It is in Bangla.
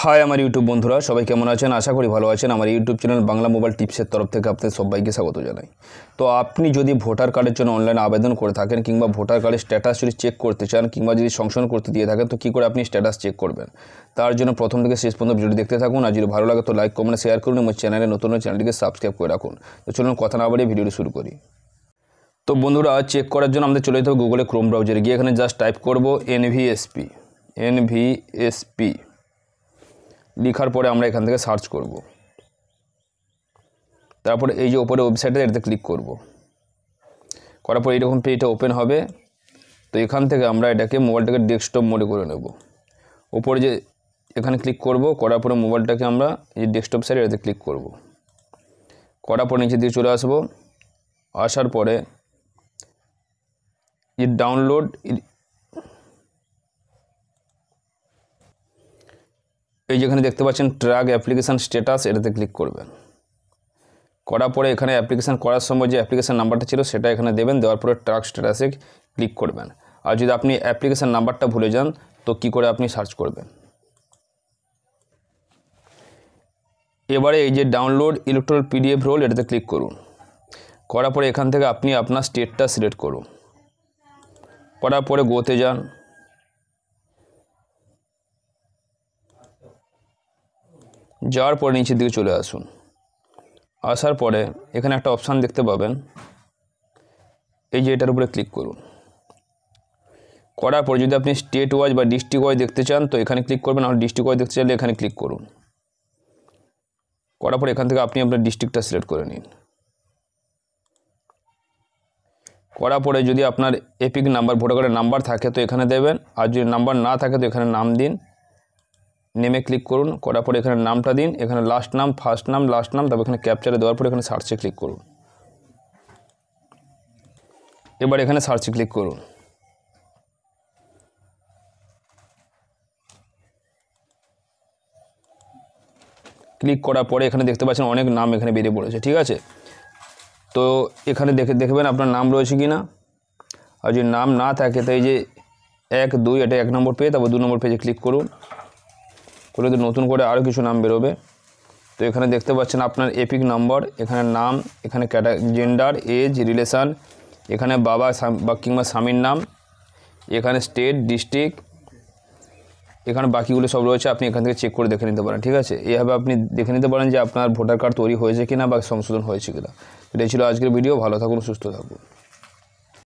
হাই আমার ইউটিউব বন্ধুরা সবাই কেমন আছেন আশা করি ভালো আছেন আমার ইউটিউব চ্যানেল বাংলা মোবাইল টিপসের তরফ থেকে আপনাদের সবাইকে স্বাগত জানাই তো আপনি যদি ভোটার কার্ডের জন্য অনলাইনে আবেদন করে থাকেন কিংবা ভোটার কার্ডের স্ট্যাটাস যদি চেক করতে চান কিংবা যদি সংশোধন করতে দিয়ে থাকেন তো কী করে আপনি স্ট্যাটাস চেক করবেন তার জন্য প্রথম থেকে শেষ পর্যন্ত ভিডিও দেখতে থাকুন আর যদি ভালো লাগে তো লাইক কমেন্ট শেয়ার করুন এবং চ্যানেলে নতুন চ্যানেলটিকে সাবস্ক্রাইব করে রাখুন তো চলুন কথা না বাড়িয়ে ভিডিওটি শুরু করি তো বন্ধুরা চেক করার জন্য আমাদের চলে যেতে হবে গুগলে ক্রোম ব্রাউজারে গিয়ে এখানে জাস্ট টাইপ করবো এনভিএসপি এনভিএসপি লেখার পরে আমরা এখান থেকে সার্চ করব তারপরে এই যে ওপরে ওয়েবসাইটে এটাতে ক্লিক করব করার পরে এইরকম পেজটা ওপেন হবে তো এখান থেকে আমরা এটাকে মোবাইলটাকে ডেস্কটপ মোডে করে নেব ওপরে যে এখানে ক্লিক করব করার পরে মোবাইলটাকে আমরা এই ডেস্কটপ সাইড এটাতে ক্লিক করব করার পরে নিচে দিয়ে চলে আসবো আসার পরে যে ডাউনলোড এই যেখানে দেখতে পাচ্ছেন ট্রাক অ্যাপ্লিকেশান স্ট্যাটাস এটাতে ক্লিক করবেন করার পরে এখানে অ্যাপ্লিকেশান করার সময় যে অ্যাপ্লিকেশান নাম্বারটা ছিল সেটা এখানে দেবেন দেওয়ার পরে ট্রাক স্ট্যাটাসে ক্লিক করবেন আর যদি আপনি অ্যাপ্লিকেশান নাম্বারটা ভুলে যান তো কি করে আপনি সার্চ করবেন এবারে এই যে ডাউনলোড ইলেকট্রনিক পিডিএফ রোল এটাতে ক্লিক করুন করার পরে এখান থেকে আপনি আপনার স্টেটটা সিলেক্ট করুন করার পরে গোতে যান যাওয়ার পরে নিচের দিকে চলে আসুন আসার পরে এখানে একটা অপশান দেখতে পাবেন এই যে এটার উপরে ক্লিক করুন করার পর যদি আপনি স্টেট ওয়াইজ বা ডিস্ট্রিক্ট ওয়াইজ দেখতে চান তো এখানে ক্লিক করবেন আর ডিস্ট্রিক্ট ওয়াইজ দেখতে চাইলে এখানে ক্লিক করুন করার পর এখান থেকে আপনি আপনার ডিস্ট্রিক্টটা সিলেক্ট করে নিন করার পরে যদি আপনার এপিক নাম্বার ভোটার কার্ডের নাম্বার থাকে তো এখানে দেবেন আর যদি নাম্বার না থাকে তো এখানে নাম দিন নেমে ক্লিক করুন করার পরে এখানে নামটা দিন এখানে লাস্ট নাম ফার্স্ট নাম লাস্ট নাম তারপর এখানে ক্যাপচারে দেওয়ার পরে এখানে সার্চে ক্লিক করুন এবার এখানে সার্চে ক্লিক করুন ক্লিক করার পরে এখানে দেখতে পাচ্ছেন অনেক নাম এখানে বেরিয়ে পড়েছে ঠিক আছে তো এখানে দেখে দেখবেন আপনার নাম রয়েছে কি না আর যদি নাম না থাকে তাই যে এক দুই এটা এক নম্বর পেয়ে তারপর দু নম্বর পেজে ক্লিক করুন এগুলোতে নতুন করে আরও কিছু নাম বেরোবে তো এখানে দেখতে পাচ্ছেন আপনার এপিক নম্বর এখানে নাম এখানে ক্যাটা জেন্ডার এজ রিলেশান এখানে বাবা বা কিংবা স্বামীর নাম এখানে স্টেট ডিস্ট্রিক্ট এখানে বাকিগুলো সব রয়েছে আপনি এখান থেকে চেক করে দেখে নিতে পারেন ঠিক আছে এইভাবে আপনি দেখে নিতে পারেন যে আপনার ভোটার কার্ড তৈরি হয়েছে কিনা বা সংশোধন হয়েছে কিনা এটাই ছিল আজকের ভিডিও ভালো থাকুন সুস্থ থাকুন